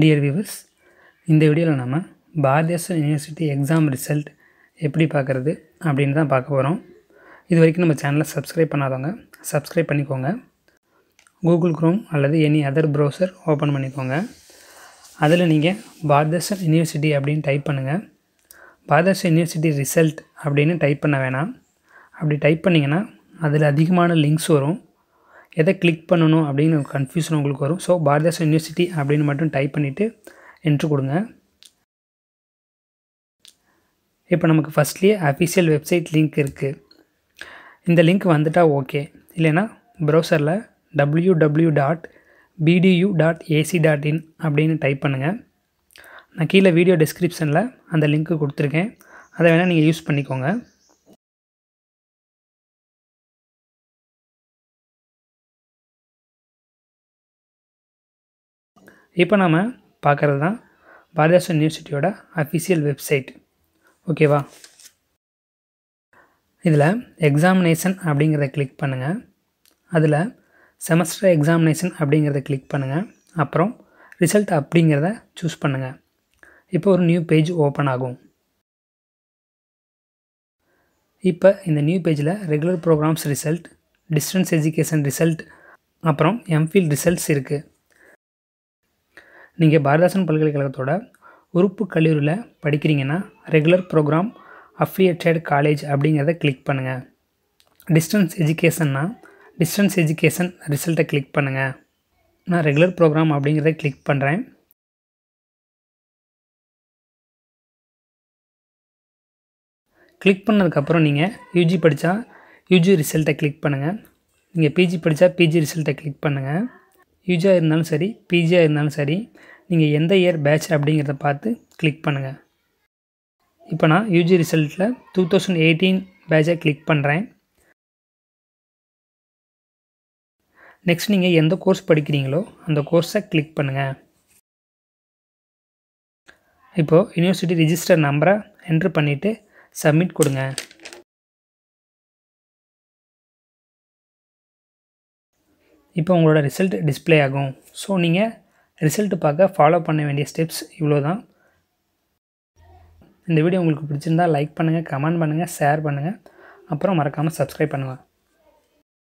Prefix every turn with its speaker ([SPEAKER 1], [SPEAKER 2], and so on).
[SPEAKER 1] dear viewers இந்த வீடியோவில் நம்ம பாரதியாசன் யூனிவர்சிட்டி எக்ஸாம் ரிசல்ட் எப்படி பார்க்குறது அப்படின்னு தான் பார்க்க போகிறோம் இது வரைக்கும் நம்ம சேனலை சப்ஸ்கிரைப் பண்ணாதவங்க சப்ஸ்கிரைப் பண்ணிக்கோங்க கூகுள் க்ரோம் அல்லது எனி அதர் ப்ரௌசர் ஓப்பன் பண்ணிக்கோங்க அதில் நீங்கள் பாரதியாசன் யூனிவர்சிட்டி அப்படின்னு டைப் பண்ணுங்கள் பாரதியாசன் யூனிவர்சிட்டி ரிசல்ட் அப்படின்னு டைப் பண்ண வேணாம் அப்படி டைப் பண்ணிங்கன்னா அதில் அதிகமான லிங்க்ஸ் வரும் எதை கிளிக் பண்ணணும் அப்படின்னு கன்ஃபியூஷன் உங்களுக்கு வரும் ஸோ பாரதியாஸ் யூனிவர்சிட்டி அப்படின்னு மட்டும் டைப் பண்ணிவிட்டு என்ட்ரு கொடுங்க இப்போ நமக்கு ஃபஸ்ட்லேயே அஃபிஷியல் வெப்சைட் லிங்க் இருக்குது இந்த லிங்க் வந்துட்டால் ஓகே இல்லைனா ப்ரௌசரில் W W dot BDU dot AC dot in அப்படின்னு டைப் பண்ணுங்கள் நான் கீழே வீடியோ டிஸ்கிரிப்ஷனில் அந்த லிங்க்கு கொடுத்துருக்கேன் அதை வேணால் நீங்கள் யூஸ் பண்ணிக்கோங்க இப்போ நாம் பார்க்குறது தான் பாரதாசன் யூனிவர்சிட்டியோட அஃபிஷியல் வெப்சைட் ஓகேவா இதில் எக்ஸாமினேஷன் அப்படிங்கிறத கிளிக் பண்ணுங்கள் அதில் செமஸ்டர் எக்ஸாமினேஷன் அப்படிங்கிறத கிளிக் பண்ணுங்கள் அப்புறம் ரிசல்ட் அப்படிங்கிறத சூஸ் பண்ணுங்கள் இப்போ ஒரு நியூ பேஜ் ஓப்பன் ஆகும் இப்போ இந்த நியூ பேஜில் regular programs result distance education result அப்புறம் எம்ஃபில் ரிசல்ட்ஸ் இருக்குது நீங்கள் பாரதாசன் பல்கலைக்கழகத்தோட உறுப்பு கல்லூரியில் படிக்கிறீங்கன்னா ரெகுலர் ப்ரோக்ராம் அஃப்ரியேட்டட் காலேஜ் அப்படிங்கிறத கிளிக் பண்ணுங்கள் டிஸ்டன்ஸ் எஜுகேஷன்னா டிஸ்டன்ஸ் எஜுகேஷன் ரிசல்ட்டை கிளிக் பண்ணுங்கள் நான் ரெகுலர் ப்ரோக்ராம்
[SPEAKER 2] அப்படிங்கிறத கிளிக் பண்ணுறேன்
[SPEAKER 1] கிளிக் பண்ணதுக்கப்புறம் நீங்கள் யூஜி படித்தா யூஜி ரிசல்ட்டை கிளிக் பண்ணுங்கள் நீங்கள் பிஜி படித்தா பிஜி ரிசல்ட்டை கிளிக் பண்ணுங்கள் யூஜியாக இருந்தாலும் சரி பிஜியாக இருந்தாலும் சரி நீங்கள் எந்த இயர் பேட்ச் அப்படிங்கிறத பார்த்து கிளிக் பண்ணுங்கள் இப்போ நான் யூஜி ரிசல்ட்டில் டூ தௌசண்ட் எயிட்டீன் பேட்சை கிளிக் பண்ணுறேன் நெக்ஸ்ட் நீங்கள் எந்த கோர்ஸ் படிக்கிறீங்களோ அந்த கோர்ஸை கிளிக்
[SPEAKER 2] பண்ணுங்கள் இப்போது யூனிவர்சிட்டி ரிஜிஸ்டர் நம்பரை என்ட்ரு பண்ணிவிட்டு சப்மிட் கொடுங்க
[SPEAKER 1] இப்போ உங்களோட ரிசல்ட் டிஸ்பிளே ஆகும் ஸோ நீங்கள் ரிசல்ட் பார்க்க ஃபாலோ பண்ண வேண்டிய ஸ்டெப்ஸ் இவ்வளோ தான் இந்த வீடியோ உங்களுக்கு பிடிச்சிருந்தால் லைக் பண்ணுங்கள் கமெண்ட் பண்ணுங்கள் ஷேர் பண்ணுங்கள் அப்புறம் மறக்காமல் சப்ஸ்கிரைப் பண்ணுங்கள்